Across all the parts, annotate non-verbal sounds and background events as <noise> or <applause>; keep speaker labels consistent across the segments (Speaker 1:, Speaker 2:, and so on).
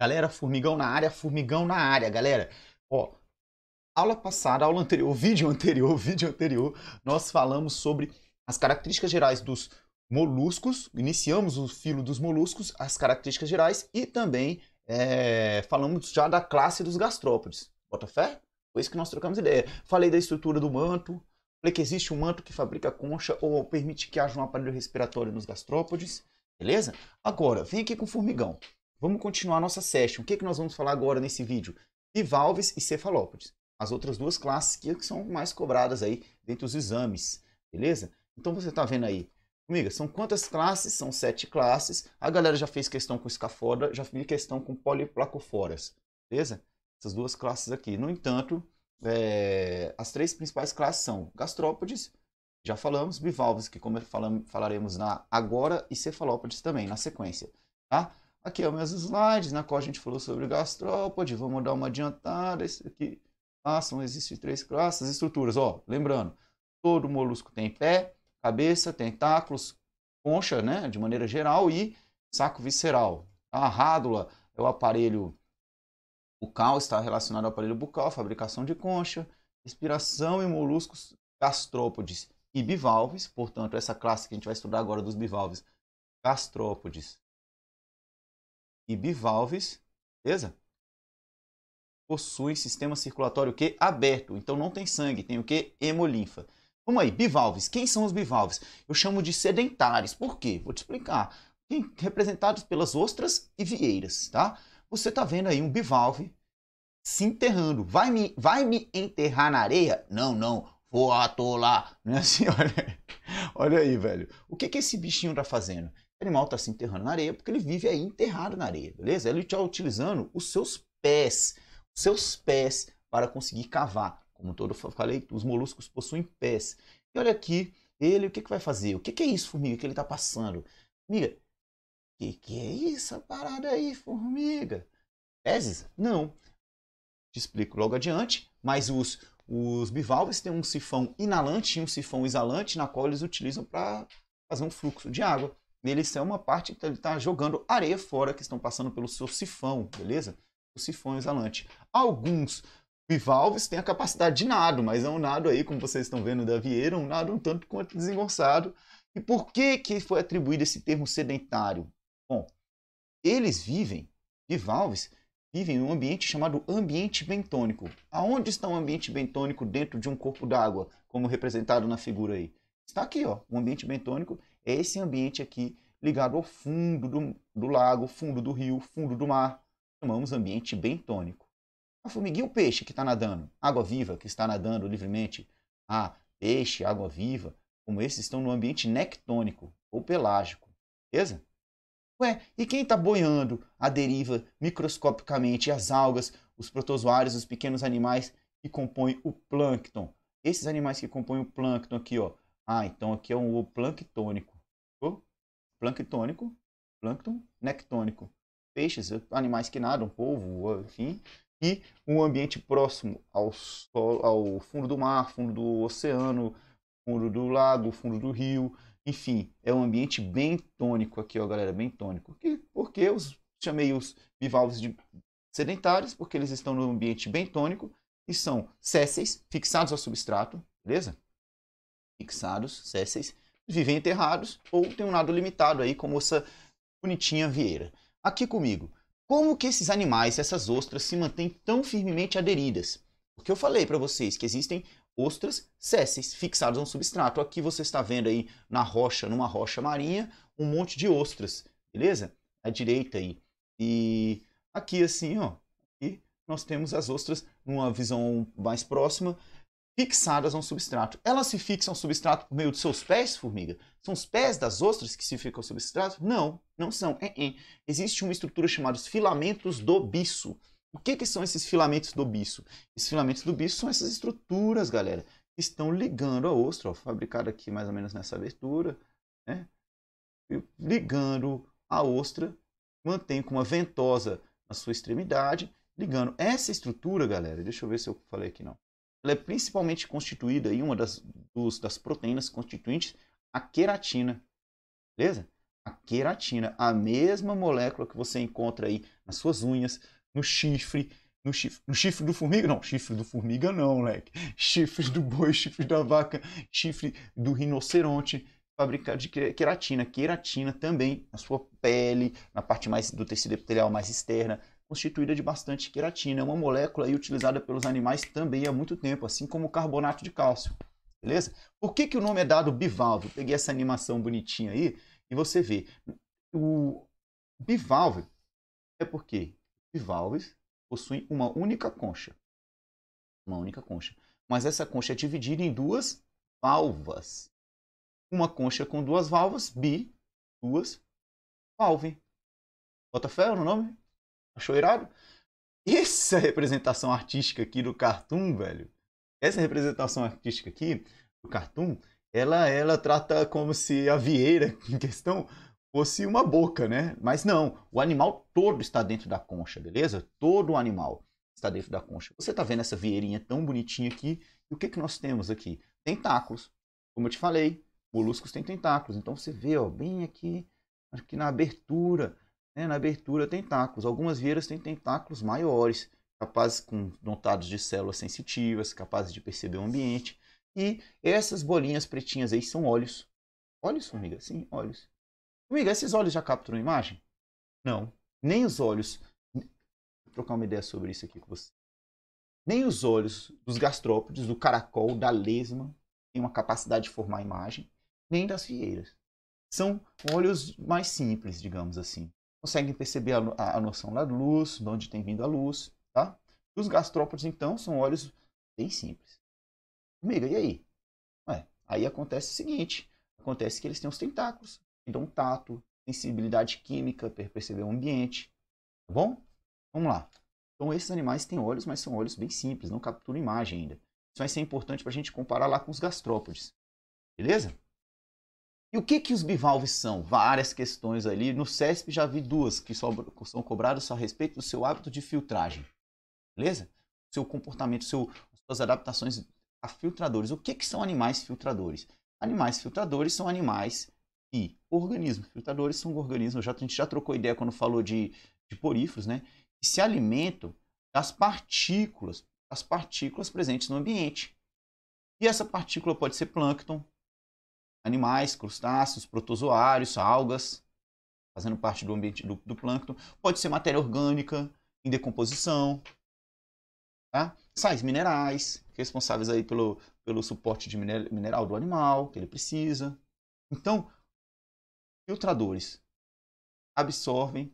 Speaker 1: Galera, formigão na área, formigão na área, galera. Ó, aula passada, aula anterior, <laughs> vídeo anterior, vídeo anterior, nós falamos sobre as características gerais dos moluscos, iniciamos o filo dos moluscos, as características gerais e também é, falamos já da classe dos gastrópodes. Bota fé? Foi isso que nós trocamos ideia. Falei da estrutura do manto, falei que existe um manto que fabrica concha ou permite que haja um aparelho respiratório nos gastrópodes, beleza? Agora, vem aqui com formigão. Vamos continuar nossa session. O que, é que nós vamos falar agora nesse vídeo? Bivalves e cefalópodes. As outras duas classes que são mais cobradas aí dentro dos exames, beleza? Então você está vendo aí. Amiga, são quantas classes? São sete classes. A galera já fez questão com escafora, já fez questão com poliplacoforas, beleza? Essas duas classes aqui. No entanto, é... as três principais classes são gastrópodes, já falamos, bivalves, que como falaremos na agora, e cefalópodes também, na sequência, tá? Aqui é meus slides, na qual a gente falou sobre gastrópode. Vamos dar uma adiantada. Isso aqui passam, tá? existem três classes, estruturas. Ó, lembrando, todo molusco tem pé, cabeça, tentáculos, concha, né, de maneira geral, e saco visceral. Tá? A rádula é o aparelho bucal, está relacionado ao aparelho bucal, fabricação de concha, respiração e moluscos gastrópodes e bivalves. Portanto, essa classe que a gente vai estudar agora dos bivalves, gastrópodes e bivalves, beleza? Possuem sistema circulatório que aberto, então não tem sangue, tem o que hemolinfa. Vamos aí, bivalves. Quem são os bivalves? Eu chamo de sedentários. Por quê? Vou te explicar. Representados pelas ostras e vieiras, tá? Você tá vendo aí um bivalve se enterrando. Vai me, vai me enterrar na areia? Não, não. Vou atolar. Não é assim, <laughs> olha. Olha aí, velho. O que, que esse bichinho tá fazendo? O animal está se enterrando na areia porque ele vive aí enterrado na areia, beleza? Ele está utilizando os seus pés, os seus pés para conseguir cavar. Como todo eu falei, os moluscos possuem pés. E olha aqui, ele o que, que vai fazer? O que, que é isso, formiga, que ele está passando? Formiga, o que, que é isso, a parada aí, formiga? Fezes? Não. Te explico logo adiante, mas os, os bivalves têm um sifão inalante e um sifão exalante, na qual eles utilizam para fazer um fluxo de água. Eles é uma parte que está jogando areia fora que estão passando pelo seu sifão, beleza? O sifão exalante. Alguns bivalves têm a capacidade de nado, mas é um nado aí, como vocês estão vendo da Vieira, um nado um tanto quanto desengonçado. E por que, que foi atribuído esse termo sedentário? Bom, eles vivem, bivalves, vivem em um ambiente chamado ambiente bentônico. Aonde está o um ambiente bentônico dentro de um corpo d'água, como representado na figura aí? Está aqui, ó, um ambiente bentônico é esse ambiente aqui ligado ao fundo do, do lago, fundo do rio, fundo do mar. Chamamos ambiente bentônico. A formiguinha o peixe que está nadando, água viva que está nadando livremente. Ah, peixe, água viva, como esses estão no ambiente nectônico ou pelágico. Beleza? Ué, e quem está boiando a deriva microscopicamente as algas, os protozoários, os pequenos animais que compõem o plâncton? Esses animais que compõem o plâncton aqui, ó, ah, então aqui é um planctônico. Oh, planctônico, plâncton, nectônico. Peixes, animais que nadam, polvo, enfim. E um ambiente próximo ao, solo, ao fundo do mar, fundo do oceano, fundo do lago, fundo do rio. Enfim, é um ambiente bem tônico aqui, ó, galera, bem tônico. Porque eu chamei os bivalves de sedentários, porque eles estão no ambiente bentônico e são césseis, fixados ao substrato, beleza? fixados, césseis, vivem enterrados ou têm um nado limitado aí, como essa bonitinha Vieira. Aqui comigo, como que esses animais, essas ostras, se mantêm tão firmemente aderidas? Porque eu falei para vocês que existem ostras césseis fixadas a um substrato. Aqui você está vendo aí na rocha, numa rocha marinha, um monte de ostras, beleza? À direita aí. E aqui assim, ó, aqui nós temos as ostras numa visão mais próxima fixadas a um substrato. Elas se fixam ao substrato por meio dos seus pés, formiga? São os pés das ostras que se ficam ao substrato? Não, não são. É, é. Existe uma estrutura chamada os filamentos do bisso. O que, que são esses filamentos do bisso? Esses filamentos do bisso são essas estruturas, galera, que estão ligando a ostra, ó, fabricada aqui mais ou menos nessa abertura, né? ligando a ostra, mantém com uma ventosa na sua extremidade, ligando essa estrutura, galera, deixa eu ver se eu falei aqui não ela é principalmente constituída aí, uma das, dos, das proteínas constituintes, a queratina. Beleza? A queratina, a mesma molécula que você encontra aí nas suas unhas, no chifre, no chifre, no chifre do formiga, não, chifre do formiga não, moleque. Chifre do boi, chifre da vaca, chifre do rinoceronte, fabricado de queratina. Queratina também na sua pele, na parte mais do tecido epitelial mais externa, constituída de bastante queratina, é uma molécula utilizada pelos animais também há muito tempo, assim como o carbonato de cálcio. Beleza? Por que, que o nome é dado bivalve? Eu peguei essa animação bonitinha aí e você vê. O bivalve é porque bivalves possuem uma única concha. Uma única concha. Mas essa concha é dividida em duas valvas. Uma concha com duas valvas, bi, duas, valve. Bota fé no é nome? achou irado. Essa representação artística aqui do cartoon, velho, essa representação artística aqui do cartoon, ela, ela trata como se a vieira <laughs> em questão fosse uma boca, né? Mas não, o animal todo está dentro da concha, beleza? Todo o animal está dentro da concha. Você está vendo essa vieirinha tão bonitinha aqui? E o que, que nós temos aqui? Tentáculos. Como eu te falei, moluscos têm tentáculos. Então você vê, ó, bem aqui, aqui na abertura né, na abertura tentáculos. Algumas vieiras têm tentáculos maiores, capazes com dotados de células sensitivas, capazes de perceber o ambiente. E essas bolinhas pretinhas aí são olhos. Olhos, formiga? Sim, olhos. Formiga, esses olhos já capturam imagem? Não. Nem os olhos. Vou trocar uma ideia sobre isso aqui com você. Nem os olhos dos gastrópodes, do caracol, da lesma, têm uma capacidade de formar imagem, nem das vieiras. São olhos mais simples, digamos assim conseguem perceber a, a, a noção da luz, de onde tem vindo a luz, tá? Os gastrópodes, então, são olhos bem simples. Amiga, e aí? Ué, aí acontece o seguinte, acontece que eles têm os tentáculos, que dão tato, sensibilidade química para perceber o ambiente, tá bom? Vamos lá. Então, esses animais têm olhos, mas são olhos bem simples, não capturam imagem ainda. Isso vai ser importante para a gente comparar lá com os gastrópodes, beleza? E o que, que os bivalves são? Várias questões ali. No CESP já vi duas que são cobradas a respeito do seu hábito de filtragem. Beleza? Seu comportamento, seu, suas adaptações a filtradores. O que, que são animais filtradores? Animais filtradores são animais e organismos. Filtradores são organismos. Já, a gente já trocou ideia quando falou de, de poríferos, né? Que se alimentam das partículas, as partículas presentes no ambiente. E essa partícula pode ser plâncton, animais, crustáceos, protozoários, algas, fazendo parte do ambiente do, do plâncton. Pode ser matéria orgânica em decomposição, tá? sais minerais, responsáveis aí pelo, pelo suporte de mineral do animal que ele precisa. Então, filtradores absorvem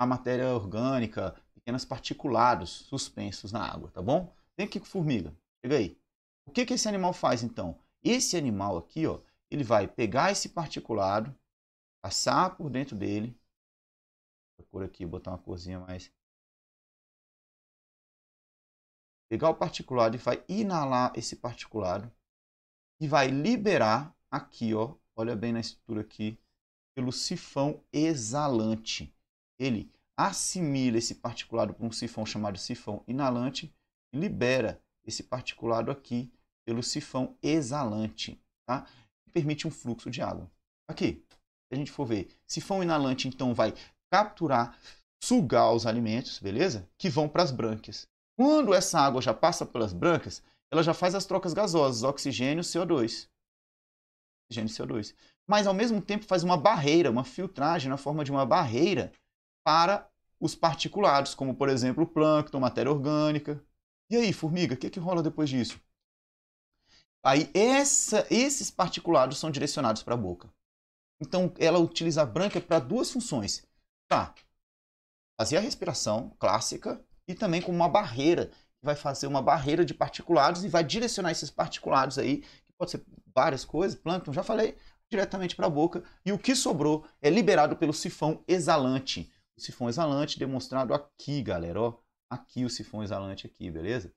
Speaker 1: a matéria orgânica, pequenos particulados suspensos na água, tá bom? Vem aqui com formiga, chega aí. O que, que esse animal faz então? Esse animal aqui, ó, ele vai pegar esse particulado, passar por dentro dele. Vou por aqui, botar uma corzinha mais. Pegar o particulado e vai inalar esse particulado e vai liberar aqui, ó. Olha bem na estrutura aqui, pelo sifão exalante. Ele assimila esse particulado para um sifão chamado sifão inalante e libera esse particulado aqui pelo sifão exalante, tá? permite um fluxo de água. Aqui, se a gente for ver, se for um inalante então vai capturar, sugar os alimentos, beleza? Que vão para as brânquias. Quando essa água já passa pelas brancas ela já faz as trocas gasosas, oxigênio, CO2. Oxigênio CO2. Mas ao mesmo tempo faz uma barreira, uma filtragem na forma de uma barreira para os particulados, como por exemplo o plâncton, matéria orgânica. E aí, formiga, o que, é que rola depois disso? Aí essa, esses particulados são direcionados para a boca. Então ela utiliza a branca para duas funções. Tá. Fazer a respiração clássica e também como uma barreira. Vai fazer uma barreira de particulados e vai direcionar esses particulados aí, que pode ser várias coisas, plâncton, já falei, diretamente para a boca. E o que sobrou é liberado pelo sifão exalante. O sifão exalante demonstrado aqui, galera. Ó, aqui o sifão exalante aqui, beleza?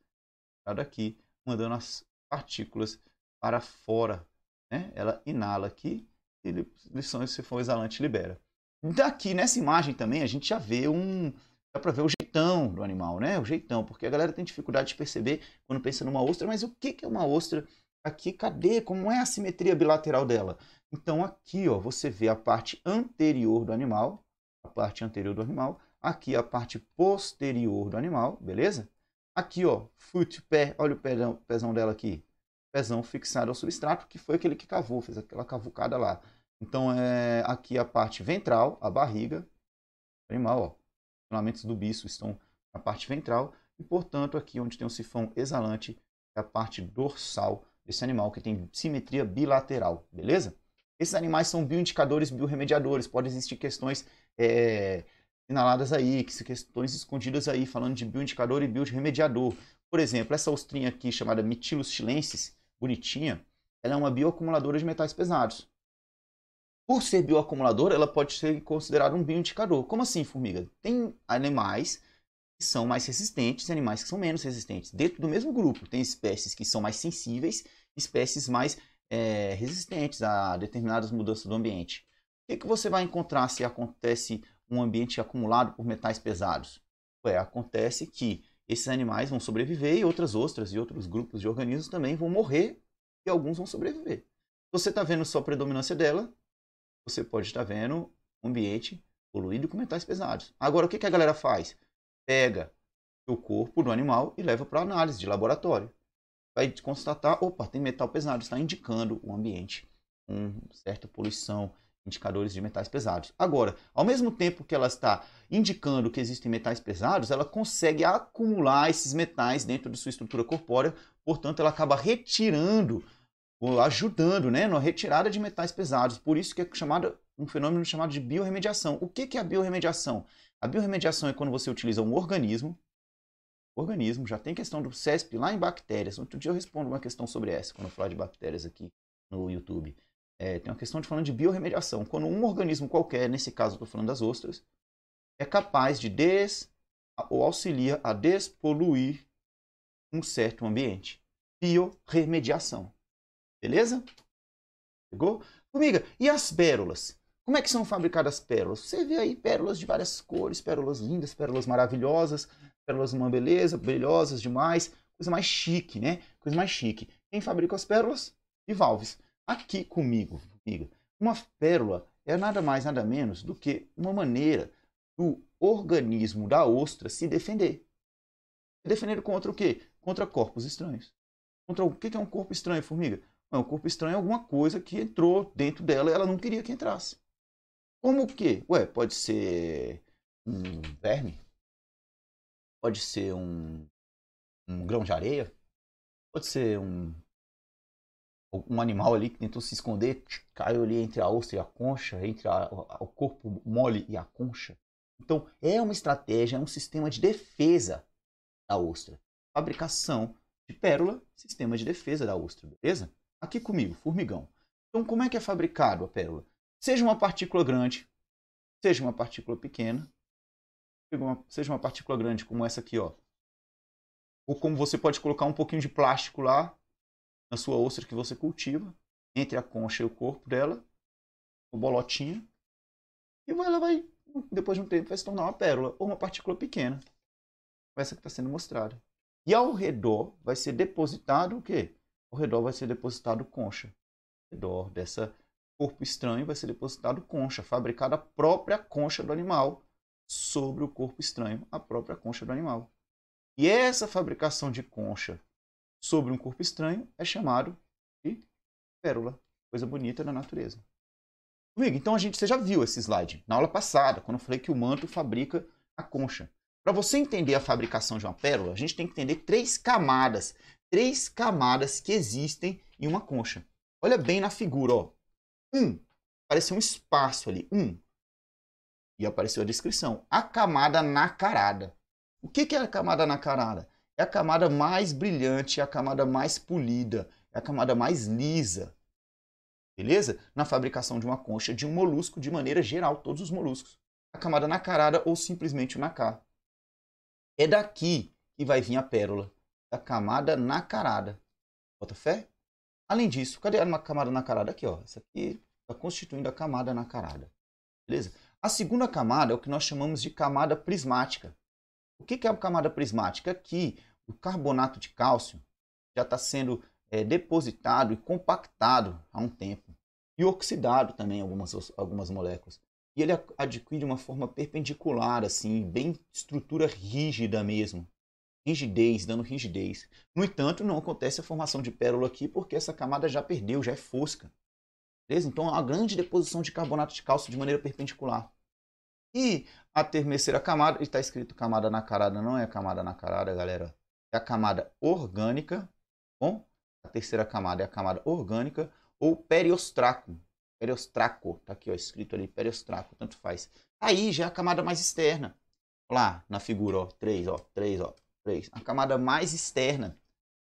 Speaker 1: Tá demonstrado aqui, mandando as partículas para fora. Né? Ela inala aqui e se for exalante libera. Daqui nessa imagem também a gente já vê um dá para ver o jeitão do animal, né? O jeitão, porque a galera tem dificuldade de perceber quando pensa numa ostra, mas o que que é uma ostra? Aqui, cadê? Como é a simetria bilateral dela? Então aqui, ó, você vê a parte anterior do animal, a parte anterior do animal, aqui a parte posterior do animal, beleza? Aqui, ó, foot, pé, olha o pezão, pezão dela aqui. Pezão fixado ao substrato, que foi aquele que cavou, fez aquela cavucada lá. Então, é aqui a parte ventral, a barriga, animal, ó. Filamentos do bicho estão na parte ventral e, portanto, aqui onde tem o sifão exalante, é a parte dorsal desse animal, que tem simetria bilateral, beleza? Esses animais são bioindicadores, bioremediadores. podem existir questões é, inaladas aí, que questões escondidas aí, falando de bioindicador e bioremediador. Por exemplo, essa ostrinha aqui chamada Mitilus chilensis, bonitinha, ela é uma bioacumuladora de metais pesados. Por ser bioacumuladora, ela pode ser considerada um bioindicador. Como assim, formiga? Tem animais que são mais resistentes e animais que são menos resistentes. Dentro do mesmo grupo, tem espécies que são mais sensíveis, espécies mais é, resistentes a determinadas mudanças do ambiente. O que, que você vai encontrar se acontece um ambiente acumulado por metais pesados? Ué, acontece que esses animais vão sobreviver e outras ostras e outros grupos de organismos também vão morrer e alguns vão sobreviver. Você está vendo só a predominância dela, você pode estar tá vendo um ambiente poluído com metais pesados. Agora, o que, que a galera faz? Pega o corpo do animal e leva para análise de laboratório. Vai constatar, opa, tem metal pesado, está indicando um ambiente com certa poluição, indicadores de metais pesados. Agora, ao mesmo tempo que ela está indicando que existem metais pesados, ela consegue acumular esses metais dentro de sua estrutura corpórea, portanto, ela acaba retirando, ajudando, né, na retirada de metais pesados. Por isso que é chamado um fenômeno chamado de biorremediação. O que é a biorremediação? A biorremediação é quando você utiliza um organismo, organismo, já tem questão do CESP lá em bactérias. Outro dia eu respondo uma questão sobre essa, quando eu falar de bactérias aqui no YouTube. É, tem uma questão de falando de biorremediação. Quando um organismo qualquer, nesse caso estou falando das ostras, é capaz de des ou auxilia a despoluir um certo ambiente. Biorremediação. Beleza? Pegou? Comiga, e as pérolas? Como é que são fabricadas pérolas? Você vê aí pérolas de várias cores, pérolas lindas, pérolas maravilhosas, pérolas uma beleza, brilhosas demais, coisa mais chique, né? Coisa mais chique. Quem fabrica as pérolas? E valves aqui comigo, comigo. Uma pérola é nada mais, nada menos do que uma maneira do organismo da ostra se defender. Se defender contra o quê? Contra corpos estranhos. Contra o que é um corpo estranho, formiga? Não, um corpo estranho é alguma coisa que entrou dentro dela e ela não queria que entrasse. Como o quê? Ué, pode ser um verme? Pode ser um, um grão de areia? Pode ser um um animal ali que tentou se esconder, caiu ali entre a ostra e a concha, entre a, o corpo mole e a concha. Então, é uma estratégia, é um sistema de defesa da ostra. Fabricação de pérola, sistema de defesa da ostra, beleza? Aqui comigo, formigão. Então, como é que é fabricado a pérola? Seja uma partícula grande, seja uma partícula pequena, seja uma partícula grande como essa aqui, ó. Ou como você pode colocar um pouquinho de plástico lá na sua ostra que você cultiva, entre a concha e o corpo dela, o bolotinho e ela vai, depois de um tempo, vai se tornar uma pérola ou uma partícula pequena. Essa que está sendo mostrada. E ao redor vai ser depositado o quê? Ao redor vai ser depositado concha. Ao redor dessa corpo estranho vai ser depositado concha, fabricada a própria concha do animal sobre o corpo estranho, a própria concha do animal. E essa fabricação de concha sobre um corpo estranho é chamado de pérola, coisa bonita da natureza. Comigo, então a gente você já viu esse slide na aula passada, quando eu falei que o manto fabrica a concha. Para você entender a fabricação de uma pérola, a gente tem que entender três camadas, três camadas que existem em uma concha. Olha bem na figura, ó. Um, apareceu um espaço ali, um. E apareceu a descrição, a camada nacarada. O que é a camada nacarada? é a camada mais brilhante, é a camada mais polida, é a camada mais lisa. Beleza? Na fabricação de uma concha de um molusco, de maneira geral, todos os moluscos. A camada nacarada ou simplesmente o nacar. É daqui que vai vir a pérola, da camada nacarada. Bota fé? Além disso, cadê a camada nacarada? Aqui, ó. Essa aqui está constituindo a camada nacarada. Beleza? A segunda camada é o que nós chamamos de camada prismática. O que é a camada prismática? Aqui o carbonato de cálcio já está sendo é, depositado e compactado há um tempo e oxidado também algumas, algumas moléculas. E ele adquire uma forma perpendicular, assim, bem estrutura rígida mesmo. Rigidez, dando rigidez. No entanto, não acontece a formação de pérola aqui porque essa camada já perdeu, já é fosca. Beleza? Então, há grande deposição de carbonato de cálcio de maneira perpendicular. E a terceira camada, está escrito camada na carada, não é camada na carada, galera é a camada orgânica, bom? A terceira camada é a camada orgânica ou periostraco. Periostraco, tá aqui ó, escrito ali, periostraco, tanto faz. Aí já é a camada mais externa. Lá na figura, ó, 3, ó, 3, ó, 3. A camada mais externa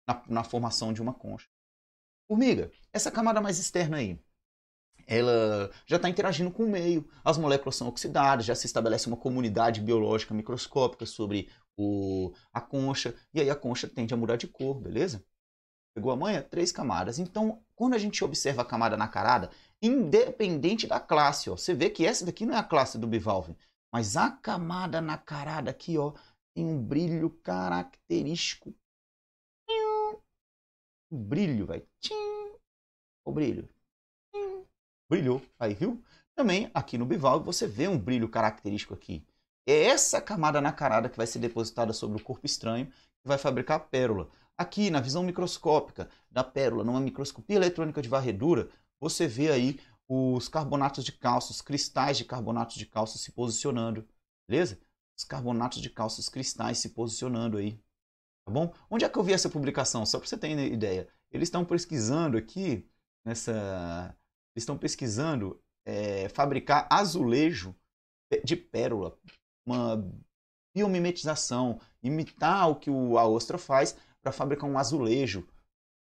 Speaker 1: na, na formação de uma concha. Formiga, essa camada mais externa aí, ela já está interagindo com o meio, as moléculas são oxidadas, já se estabelece uma comunidade biológica microscópica sobre o, a concha, e aí a concha tende a mudar de cor, beleza? Pegou a manha? Três camadas. Então, quando a gente observa a camada na carada, independente da classe, ó, você vê que essa daqui não é a classe do bivalve, mas a camada na carada aqui, ó, tem um brilho característico. O brilho, vai. O brilho. Brilhou. Aí, viu? Também aqui no bivalve você vê um brilho característico aqui. É essa camada nacarada que vai ser depositada sobre o corpo estranho que vai fabricar a pérola. Aqui, na visão microscópica da pérola, numa microscopia eletrônica de varredura, você vê aí os carbonatos de cálcio, os cristais de carbonatos de cálcio se posicionando, beleza? Os carbonatos de cálcio, os cristais se posicionando aí, tá bom? Onde é que eu vi essa publicação? Só para você ter ideia. Eles estão pesquisando aqui, nessa... Eles estão pesquisando é, fabricar azulejo de pérola, uma biomimetização, imitar o que o, a ostra faz para fabricar um azulejo.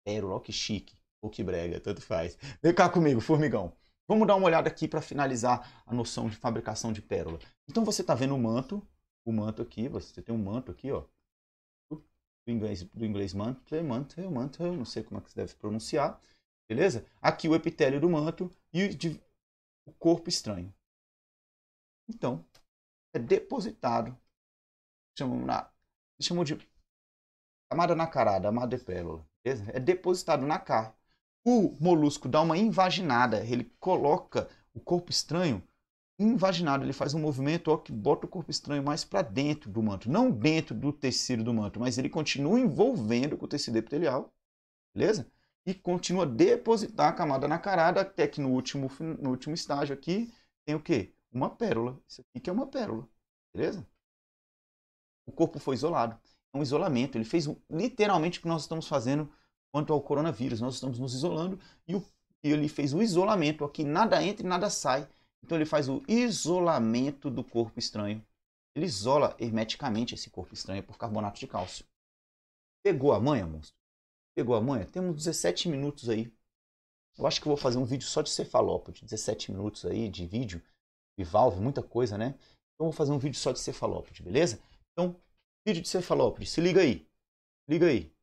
Speaker 1: Pérola, que chique, ou que brega, tanto faz. Vem cá comigo, formigão. Vamos dar uma olhada aqui para finalizar a noção de fabricação de pérola. Então você está vendo o manto, o manto aqui, você tem um manto aqui, ó. Do inglês, do inglês mantle, é é manto, eu não sei como é que se deve pronunciar. Beleza? Aqui o epitélio do manto e o corpo estranho. Então, é depositado, chamamos, na, chamamos de camada nacarada, camada de pérola, beleza? é depositado na carne. O molusco dá uma invaginada, ele coloca o corpo estranho invaginado, ele faz um movimento ó, que bota o corpo estranho mais para dentro do manto, não dentro do tecido do manto, mas ele continua envolvendo com o tecido epitelial, beleza? E continua a depositar a camada nacarada até que no último, no último estágio aqui tem o quê? uma pérola. Isso aqui que é uma pérola. Beleza? O corpo foi isolado. É um isolamento. Ele fez literalmente o que nós estamos fazendo quanto ao coronavírus. Nós estamos nos isolando e o, ele fez o isolamento. Aqui nada entra e nada sai. Então ele faz o isolamento do corpo estranho. Ele isola hermeticamente esse corpo estranho por carbonato de cálcio. Pegou a manha, monstro? Pegou a manha? Temos 17 minutos aí. Eu acho que vou fazer um vídeo só de cefalópode. 17 minutos aí de vídeo bivalve, muita coisa, né? Então vou fazer um vídeo só de cefalópode, beleza? Então, vídeo de cefalópode, se liga aí. Liga aí.